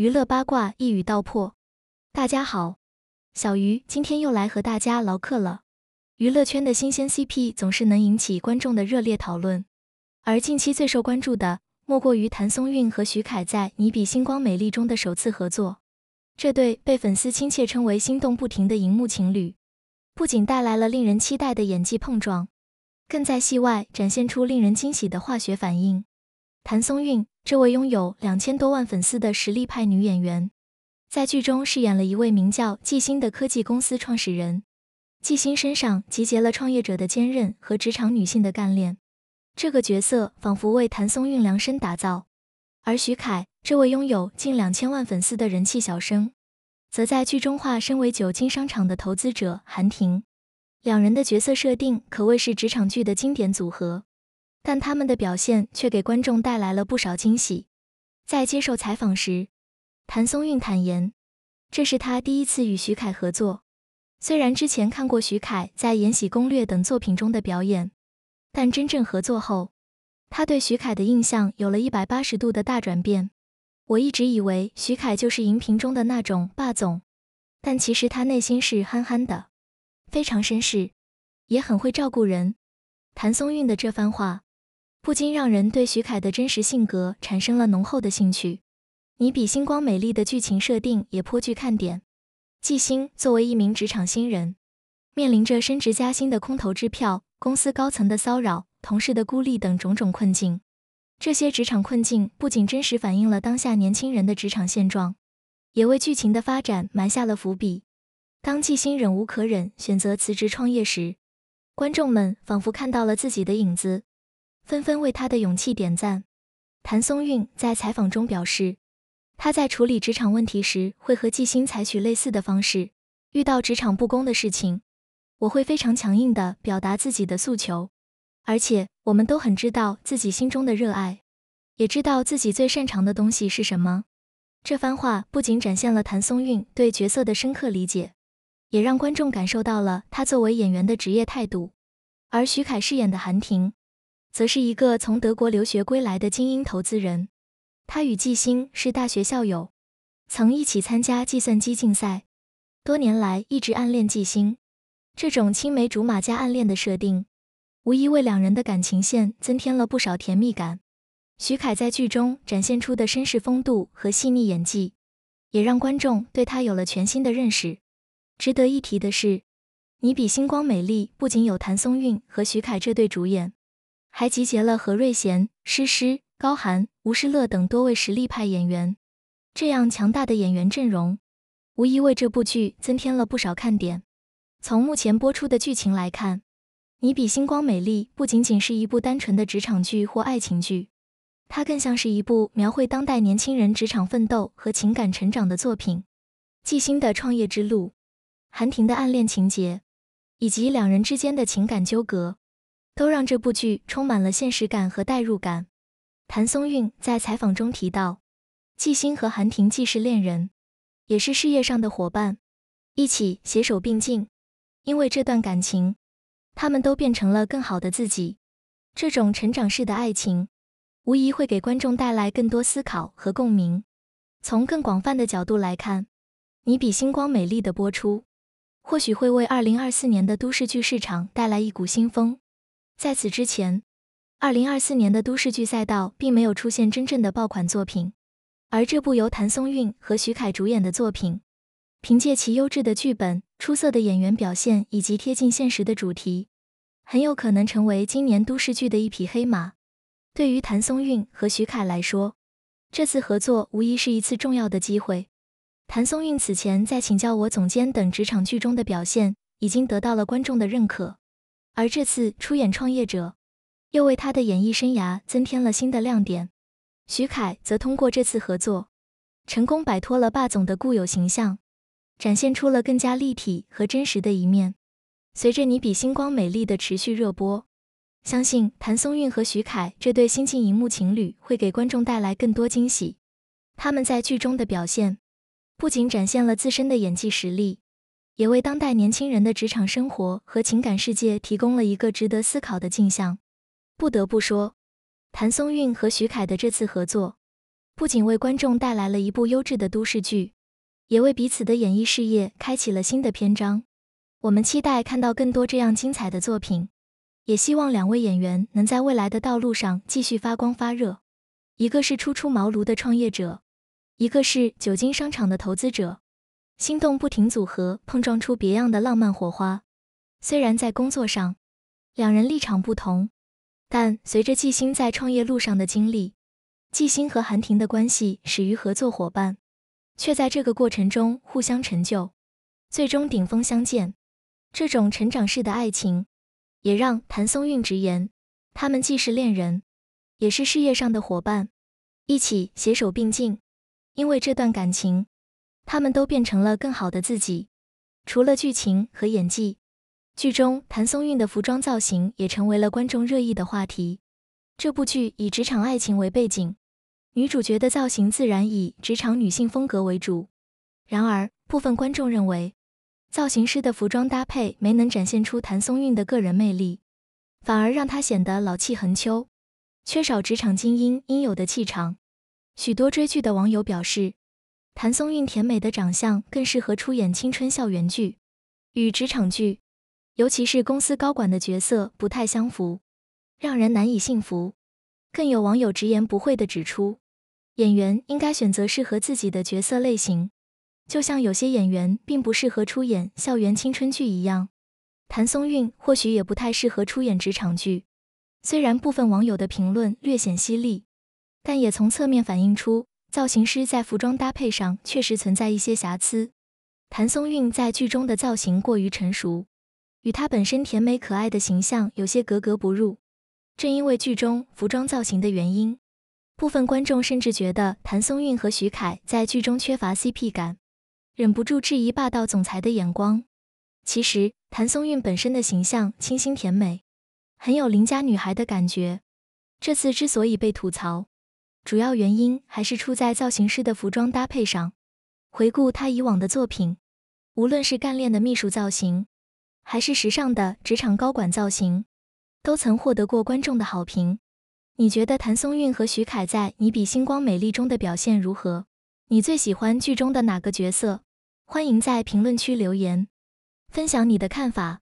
娱乐八卦一语道破。大家好，小鱼今天又来和大家唠嗑了。娱乐圈的新鲜 CP 总是能引起观众的热烈讨论，而近期最受关注的莫过于谭松韵和徐凯在《你比星光美丽》中的首次合作。这对被粉丝亲切称为“心动不停”的荧幕情侣，不仅带来了令人期待的演技碰撞，更在戏外展现出令人惊喜的化学反应。谭松韵，这位拥有两千多万粉丝的实力派女演员，在剧中饰演了一位名叫纪星的科技公司创始人。纪星身上集结了创业者的坚韧和职场女性的干练，这个角色仿佛为谭松韵量身打造。而徐凯，这位拥有近两千万粉丝的人气小生，则在剧中化身为久经商场的投资者韩婷。两人的角色设定可谓是职场剧的经典组合。但他们的表现却给观众带来了不少惊喜。在接受采访时，谭松韵坦言，这是她第一次与徐凯合作。虽然之前看过徐凯在《延禧攻略》等作品中的表演，但真正合作后，他对徐凯的印象有了一百八十度的大转变。我一直以为徐凯就是荧屏中的那种霸总，但其实他内心是憨憨的，非常绅士，也很会照顾人。谭松韵的这番话。不禁让人对徐凯的真实性格产生了浓厚的兴趣。《你比星光美丽》的剧情设定也颇具看点。纪星作为一名职场新人，面临着升职加薪的空头支票、公司高层的骚扰、同事的孤立等种种困境。这些职场困境不仅真实反映了当下年轻人的职场现状，也为剧情的发展埋下了伏笔。当季星忍无可忍，选择辞职创业时，观众们仿佛看到了自己的影子。纷纷为他的勇气点赞。谭松韵在采访中表示，她在处理职场问题时会和纪星采取类似的方式。遇到职场不公的事情，我会非常强硬的表达自己的诉求。而且，我们都很知道自己心中的热爱，也知道自己最擅长的东西是什么。这番话不仅展现了谭松韵对角色的深刻理解，也让观众感受到了她作为演员的职业态度。而徐凯饰演的韩婷。则是一个从德国留学归来的精英投资人，他与纪星是大学校友，曾一起参加计算机竞赛，多年来一直暗恋纪星。这种青梅竹马加暗恋的设定，无疑为两人的感情线增添了不少甜蜜感。徐凯在剧中展现出的绅士风度和细腻演技，也让观众对他有了全新的认识。值得一提的是，《你比星光美丽》不仅有谭松韵和徐凯这对主演。还集结了何瑞贤、诗诗、高寒、吴诗乐等多位实力派演员，这样强大的演员阵容，无疑为这部剧增添了不少看点。从目前播出的剧情来看，《你比星光美丽》不仅仅是一部单纯的职场剧或爱情剧，它更像是一部描绘当代年轻人职场奋斗和情感成长的作品。季星的创业之路，韩婷的暗恋情节，以及两人之间的情感纠葛。都让这部剧充满了现实感和代入感。谭松韵在采访中提到，纪星和韩婷既是恋人，也是事业上的伙伴，一起携手并进。因为这段感情，他们都变成了更好的自己。这种成长式的爱情，无疑会给观众带来更多思考和共鸣。从更广泛的角度来看，《你比星光美丽》的播出，或许会为2024年的都市剧市场带来一股新风。在此之前，二零二四年的都市剧赛道并没有出现真正的爆款作品。而这部由谭松韵和徐凯主演的作品，凭借其优质的剧本、出色的演员表现以及贴近现实的主题，很有可能成为今年都市剧的一匹黑马。对于谭松韵和徐凯来说，这次合作无疑是一次重要的机会。谭松韵此前在《请叫我总监》等职场剧中的表现，已经得到了观众的认可。而这次出演创业者，又为他的演艺生涯增添了新的亮点。徐凯则通过这次合作，成功摆脱了霸总的固有形象，展现出了更加立体和真实的一面。随着《你比星光美丽》的持续热播，相信谭松韵和徐凯这对新晋荧幕情侣会给观众带来更多惊喜。他们在剧中的表现，不仅展现了自身的演技实力。也为当代年轻人的职场生活和情感世界提供了一个值得思考的镜像。不得不说，谭松韵和徐凯的这次合作，不仅为观众带来了一部优质的都市剧，也为彼此的演艺事业开启了新的篇章。我们期待看到更多这样精彩的作品，也希望两位演员能在未来的道路上继续发光发热。一个是初出茅庐的创业者，一个是久经商场的投资者。心动不停，组合碰撞出别样的浪漫火花。虽然在工作上两人立场不同，但随着季星在创业路上的经历，季星和韩婷的关系始于合作伙伴，却在这个过程中互相成就，最终顶峰相见。这种成长式的爱情，也让谭松韵直言，他们既是恋人，也是事业上的伙伴，一起携手并进。因为这段感情。他们都变成了更好的自己。除了剧情和演技，剧中谭松韵的服装造型也成为了观众热议的话题。这部剧以职场爱情为背景，女主角的造型自然以职场女性风格为主。然而，部分观众认为，造型师的服装搭配没能展现出谭松韵的个人魅力，反而让她显得老气横秋，缺少职场精英应有的气场。许多追剧的网友表示。谭松韵甜美的长相更适合出演青春校园剧与职场剧，尤其是公司高管的角色不太相符，让人难以信服。更有网友直言不讳地指出，演员应该选择适合自己的角色类型，就像有些演员并不适合出演校园青春剧一样，谭松韵或许也不太适合出演职场剧。虽然部分网友的评论略显犀利，但也从侧面反映出。造型师在服装搭配上确实存在一些瑕疵。谭松韵在剧中的造型过于成熟，与她本身甜美可爱的形象有些格格不入。正因为剧中服装造型的原因，部分观众甚至觉得谭松韵和徐凯在剧中缺乏 CP 感，忍不住质疑霸道总裁的眼光。其实，谭松韵本身的形象清新甜美，很有邻家女孩的感觉。这次之所以被吐槽，主要原因还是出在造型师的服装搭配上。回顾他以往的作品，无论是干练的秘书造型，还是时尚的职场高管造型，都曾获得过观众的好评。你觉得谭松韵和徐凯在《你比星光美丽》中的表现如何？你最喜欢剧中的哪个角色？欢迎在评论区留言，分享你的看法。